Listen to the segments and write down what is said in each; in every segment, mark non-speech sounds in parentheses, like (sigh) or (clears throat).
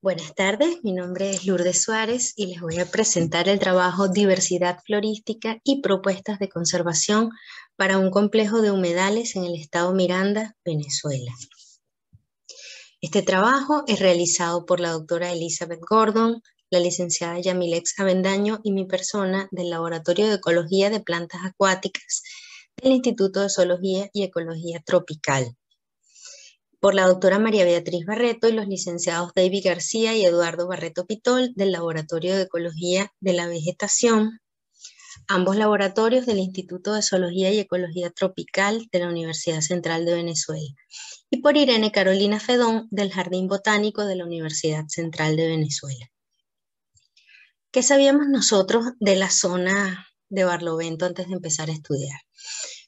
Buenas tardes, mi nombre es Lourdes Suárez y les voy a presentar el trabajo Diversidad Florística y Propuestas de Conservación para un complejo de humedales en el estado Miranda, Venezuela. Este trabajo es realizado por la doctora Elizabeth Gordon, la licenciada Yamilex Avendaño y mi persona del Laboratorio de Ecología de Plantas Acuáticas del Instituto de Zoología y Ecología Tropical por la doctora María Beatriz Barreto y los licenciados David García y Eduardo Barreto Pitol del Laboratorio de Ecología de la Vegetación, ambos laboratorios del Instituto de Zoología y Ecología Tropical de la Universidad Central de Venezuela, y por Irene Carolina Fedón del Jardín Botánico de la Universidad Central de Venezuela. ¿Qué sabíamos nosotros de la zona de Barlovento antes de empezar a estudiar?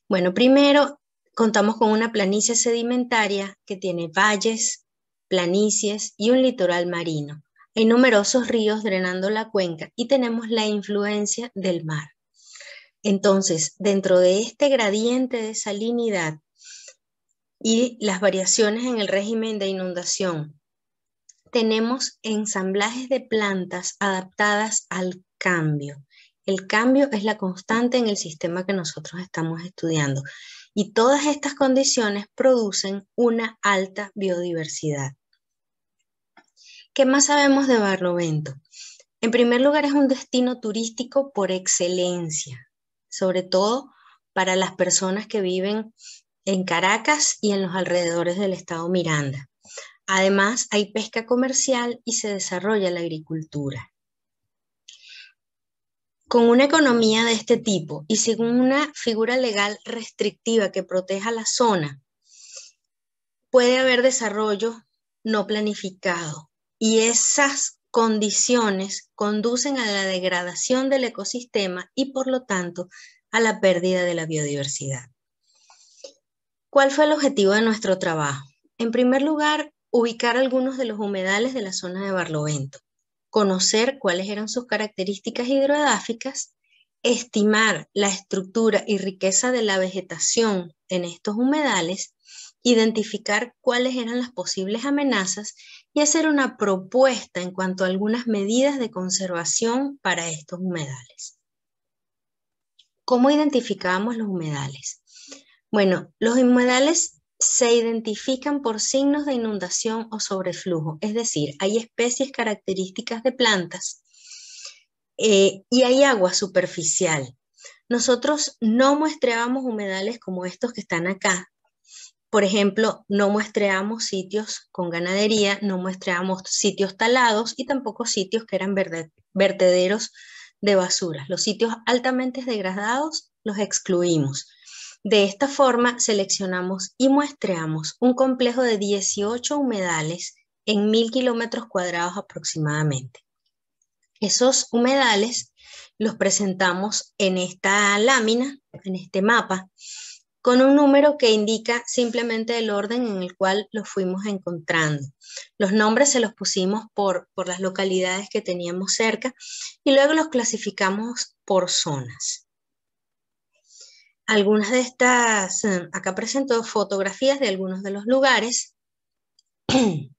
Bueno, primero Contamos con una planicie sedimentaria que tiene valles, planicies y un litoral marino. Hay numerosos ríos drenando la cuenca y tenemos la influencia del mar. Entonces, dentro de este gradiente de salinidad y las variaciones en el régimen de inundación, tenemos ensamblajes de plantas adaptadas al cambio. El cambio es la constante en el sistema que nosotros estamos estudiando. Y todas estas condiciones producen una alta biodiversidad. ¿Qué más sabemos de Barlovento? En primer lugar, es un destino turístico por excelencia, sobre todo para las personas que viven en Caracas y en los alrededores del estado Miranda. Además, hay pesca comercial y se desarrolla la agricultura. Con una economía de este tipo y según una figura legal restrictiva que proteja la zona, puede haber desarrollo no planificado y esas condiciones conducen a la degradación del ecosistema y por lo tanto a la pérdida de la biodiversidad. ¿Cuál fue el objetivo de nuestro trabajo? En primer lugar, ubicar algunos de los humedales de la zona de Barlovento conocer cuáles eran sus características hidrográficas, estimar la estructura y riqueza de la vegetación en estos humedales, identificar cuáles eran las posibles amenazas y hacer una propuesta en cuanto a algunas medidas de conservación para estos humedales. ¿Cómo identificábamos los humedales? Bueno, los humedales se identifican por signos de inundación o sobreflujo, es decir, hay especies características de plantas eh, y hay agua superficial. Nosotros no muestreamos humedales como estos que están acá. Por ejemplo, no muestreamos sitios con ganadería, no muestreamos sitios talados y tampoco sitios que eran vertederos de basuras. Los sitios altamente degradados los excluimos. De esta forma, seleccionamos y muestreamos un complejo de 18 humedales en 1000 kilómetros cuadrados aproximadamente. Esos humedales los presentamos en esta lámina, en este mapa, con un número que indica simplemente el orden en el cual los fuimos encontrando. Los nombres se los pusimos por, por las localidades que teníamos cerca y luego los clasificamos por zonas. Algunas de estas, em, acá presento fotografías de algunos de los lugares. (clears throat)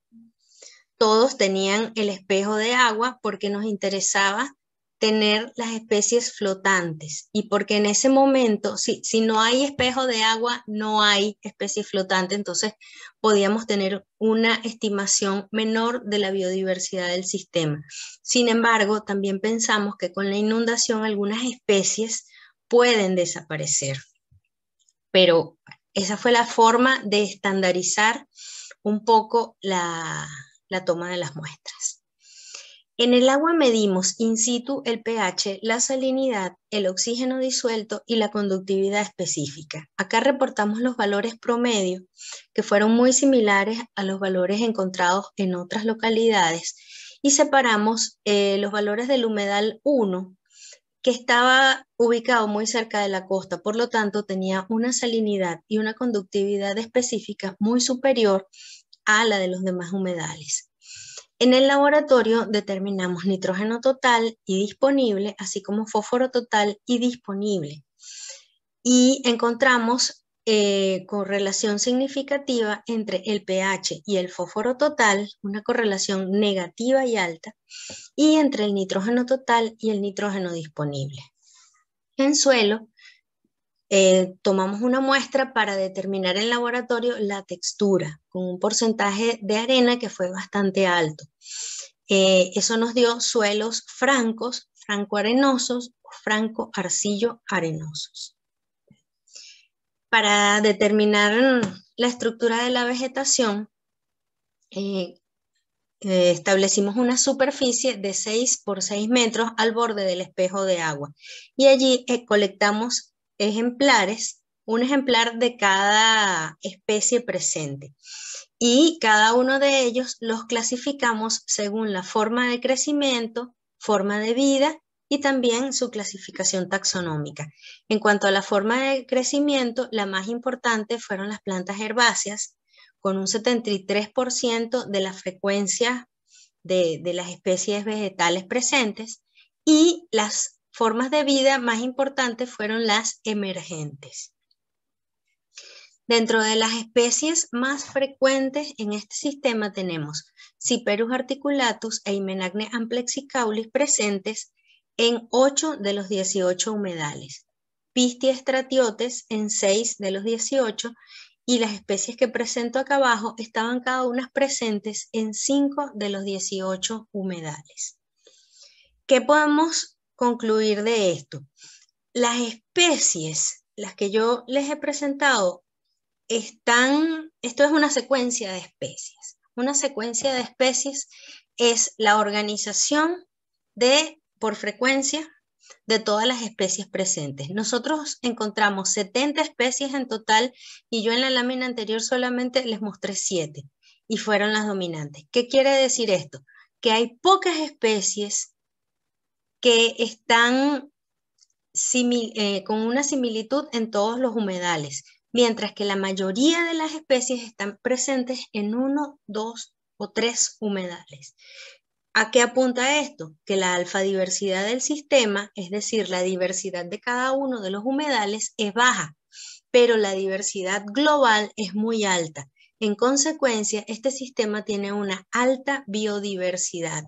Todos tenían el espejo de agua porque nos interesaba tener las especies flotantes y porque en ese momento, si, si no hay espejo de agua, no hay especies flotantes, entonces podíamos tener una estimación menor de la biodiversidad del sistema. Sin embargo, también pensamos que con la inundación algunas especies pueden desaparecer. Pero esa fue la forma de estandarizar un poco la, toma de las muestras. En el agua medimos in situ el pH, la salinidad, el oxígeno disuelto y la conductividad específica. Acá reportamos los valores promedio, que fueron muy similares a los valores encontrados en otras localidades, y separamos eh, los valores del humedal 1, que estaba ubicado muy cerca de la costa, por lo tanto tenía una salinidad y una conductividad específica muy superior a la de los demás humedales. En el laboratorio determinamos nitrógeno total y disponible, así como fósforo total y disponible. Y encontramos eh, correlación significativa entre el pH y el fósforo total, una correlación negativa y alta, y entre el nitrógeno total y el nitrógeno disponible. En suelo, eh, tomamos una muestra para determinar en laboratorio la textura, con un porcentaje de arena que fue bastante alto. Eh, eso nos dio suelos francos, francoarenosos o arenosos para determinar la estructura de la vegetación, eh, establecimos una superficie de 6 por 6 metros al borde del espejo de agua y allí eh, colectamos ejemplares, un ejemplar de cada especie presente. Y cada uno de ellos los clasificamos según la forma de crecimiento, forma de vida y también su clasificación taxonómica. En cuanto a la forma de crecimiento, la más importante fueron las plantas herbáceas, con un 73% de la frecuencia de, las especies vegetales presentes, y las formas de vida más importantes fueron las emergentes. Dentro de las especies más frecuentes en este sistema tenemos Ciperus articulatus e Hymenacne amplexicaulis presentes, en 8 de los 18 humedales, stratiotes en 6 de los 18 y las especies que presento acá abajo estaban cada una presentes en 5 de los 18 humedales. ¿Qué podemos concluir de esto? Las especies, las que yo les he presentado, están, esto es una secuencia de especies. Una secuencia de especies es la organización de por frecuencia de todas las especies presentes. Nosotros encontramos 70 especies en total y yo en la lámina anterior solamente les mostré 7 y fueron las dominantes. ¿Qué quiere decir esto? Que hay pocas especies que están eh, con una similitud en todos los humedales, mientras que la mayoría de las especies están presentes en uno, dos o tres humedales. ¿A qué apunta esto? Que la alfadiversidad del sistema, es decir, la diversidad de cada uno de los humedales, es baja, pero la diversidad global es muy alta. En consecuencia, este sistema tiene una alta biodiversidad.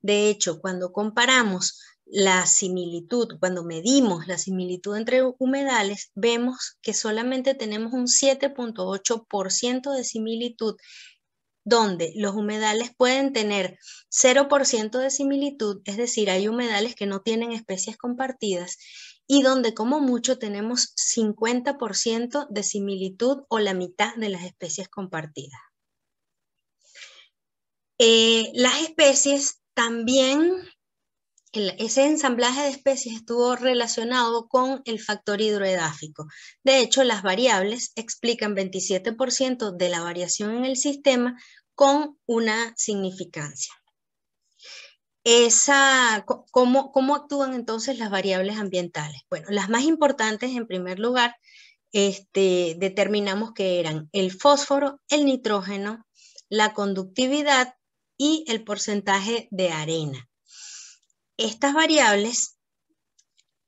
De hecho, cuando comparamos la similitud, cuando medimos la similitud entre humedales, vemos que solamente tenemos un 7.8% de similitud donde los humedales pueden tener 0% de similitud, es decir, hay humedales que no tienen especies compartidas y donde como mucho tenemos 50% de similitud o la mitad de las especies compartidas. Eh, las especies también ese ensamblaje de especies estuvo relacionado con el factor hidroedáfico. De hecho, las variables explican 27% de la variación en el sistema con una significancia. ¿cómo, actúan entonces las variables ambientales? Bueno, las más importantes, en primer lugar, este, determinamos que eran el fósforo, el nitrógeno, la conductividad y el porcentaje de arena. Estas variables,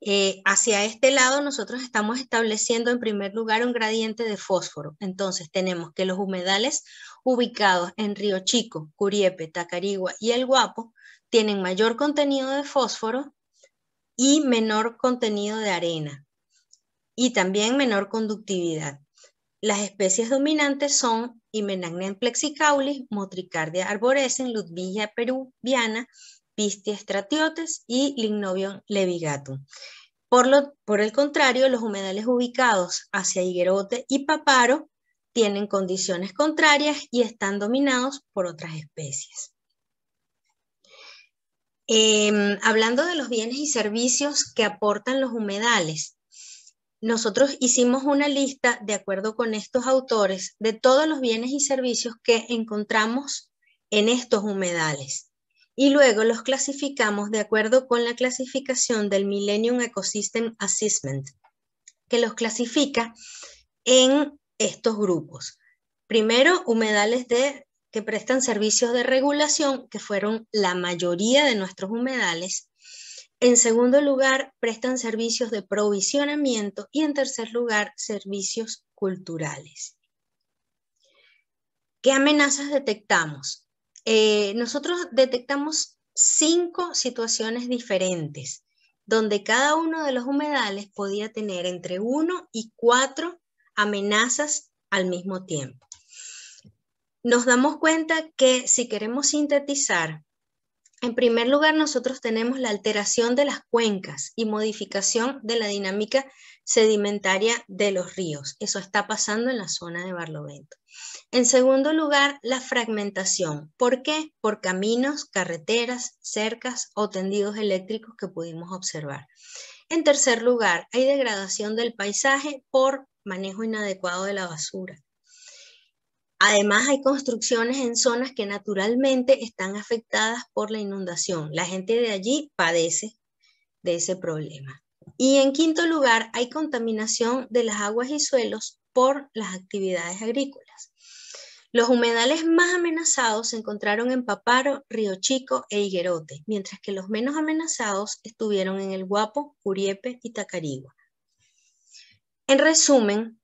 eh, hacia este lado nosotros estamos estableciendo en primer lugar un gradiente de fósforo. Entonces tenemos que los humedales ubicados en Río Chico, Curiepe, Tacarigua y El Guapo tienen mayor contenido de fósforo y menor contenido de arena y también menor conductividad. Las especies dominantes son Hymenagnia plexicaulis, Motricardia arborescens, Ludwigia peruviana, stratiotes y Lignobion levigatum. Por, el contrario, los humedales ubicados hacia higuerote y paparo tienen condiciones contrarias y están dominados por otras especies. Em, hablando de los bienes y servicios que aportan los humedales, nosotros hicimos una lista, de acuerdo con estos autores, de todos los bienes y servicios que encontramos en estos humedales y luego los clasificamos de acuerdo con la clasificación del Millennium Ecosystem Assessment, que los clasifica en estos grupos. Primero, humedales de, que prestan servicios de regulación, que fueron la mayoría de nuestros humedales. En segundo lugar, prestan servicios de provisionamiento y en tercer lugar, servicios culturales. ¿Qué amenazas detectamos? Eh, nosotros detectamos cinco situaciones diferentes, donde cada uno de los humedales podía tener entre uno y cuatro amenazas al mismo tiempo. Nos damos cuenta que si queremos sintetizar en primer lugar, nosotros tenemos la alteración de las cuencas y modificación de la dinámica sedimentaria de los ríos. Eso está pasando en la zona de Barlovento. En segundo lugar, la fragmentación. ¿Por qué? Por caminos, carreteras, cercas o tendidos eléctricos que pudimos observar. En tercer lugar, hay degradación del paisaje por manejo inadecuado de la basura. Además, hay construcciones en zonas que naturalmente están afectadas por la inundación. La gente de allí padece de ese problema. Y en quinto lugar, hay contaminación de las aguas y suelos por las actividades agrícolas. Los humedales más amenazados se encontraron en Paparo, Río Chico e Higuerote, mientras que los menos amenazados estuvieron en El Guapo, Curiepe y Tacarigua. En resumen,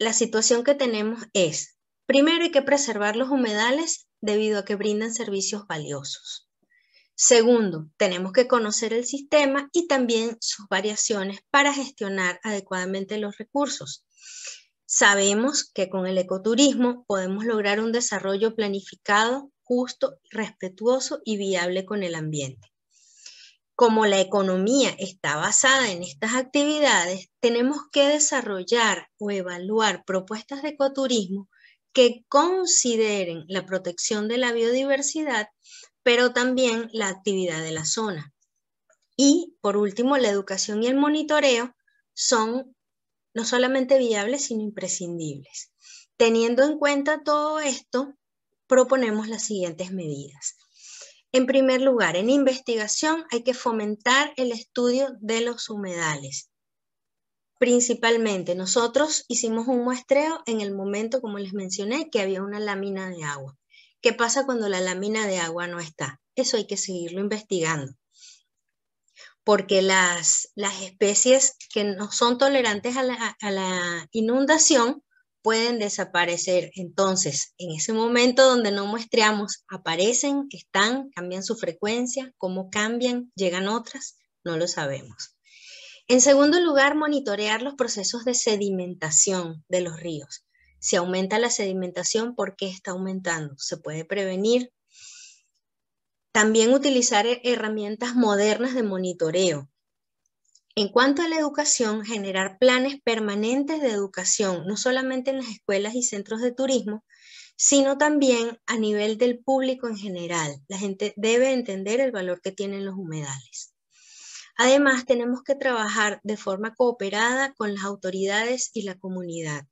la situación que tenemos es Primero hay que preservar los humedales debido a que brindan servicios valiosos. Segundo, tenemos que conocer el sistema y también sus variaciones para gestionar adecuadamente los recursos. Sabemos que con el ecoturismo podemos lograr un desarrollo planificado, justo, respetuoso y viable con el ambiente. Como la economía está basada en estas actividades, tenemos que desarrollar o evaluar propuestas de ecoturismo que consideren la protección de la biodiversidad, pero también la actividad de la zona. Y, por último, la educación y el monitoreo son no solamente viables, sino imprescindibles. Teniendo en cuenta todo esto, proponemos las siguientes medidas. En primer lugar, en investigación hay que fomentar el estudio de los humedales. Principalmente, nosotros hicimos un muestreo en el momento, como les mencioné, que había una lámina de agua. ¿Qué pasa cuando la lámina de agua no está? Eso hay que seguirlo investigando. Porque las, las especies que no son tolerantes a la, inundación pueden desaparecer. Entonces, en ese momento donde no muestreamos, aparecen, están, cambian su frecuencia, cómo cambian, llegan otras, no lo sabemos. En segundo lugar, monitorear los procesos de sedimentación de los ríos. Si aumenta la sedimentación, ¿por qué está aumentando? ¿Se puede prevenir? También utilizar herramientas modernas de monitoreo. En cuanto a la educación, generar planes permanentes de educación, no solamente en las escuelas y centros de turismo, sino también a nivel del público en general. La gente debe entender el valor que tienen los humedales. Además, tenemos que trabajar de forma cooperada con las autoridades y la comunidad.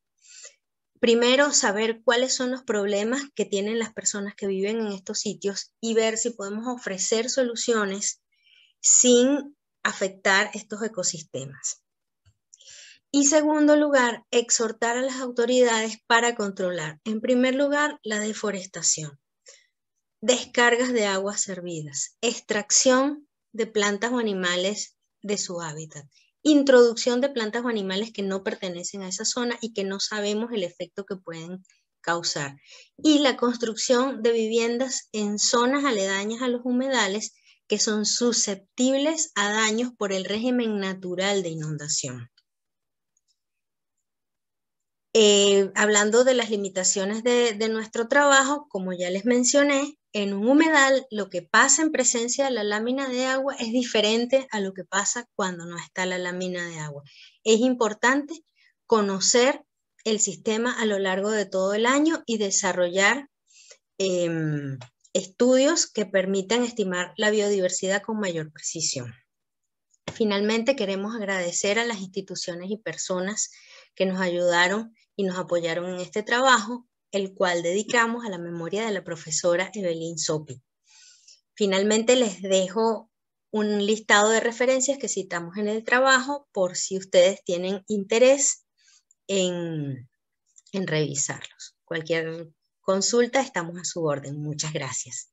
Primero, saber cuáles son los problemas que tienen las personas que viven en estos sitios y ver si podemos ofrecer soluciones sin afectar estos ecosistemas. Y segundo lugar, exhortar a las autoridades para controlar, en primer lugar, la deforestación, descargas de aguas servidas, extracción de plantas o animales de su hábitat. Introducción de plantas o animales que no pertenecen a esa zona y que no sabemos el efecto que pueden causar. Y la construcción de viviendas en zonas aledañas a los humedales que son susceptibles a daños por el régimen natural de inundación. Eh, hablando de las limitaciones de, nuestro trabajo, como ya les mencioné, en un humedal lo que pasa en presencia de la lámina de agua es diferente a lo que pasa cuando no está la lámina de agua. Es importante conocer el sistema a lo largo de todo el año y desarrollar em, estudios que permitan estimar la biodiversidad con mayor precisión. Finalmente, queremos agradecer a las instituciones y personas que nos ayudaron y nos apoyaron en este trabajo, el cual dedicamos a la memoria de la profesora Evelyn Sopi. Finalmente les dejo un listado de referencias que citamos en el trabajo por si ustedes tienen interés en, en revisarlos. Cualquier consulta, estamos a su orden. Muchas gracias.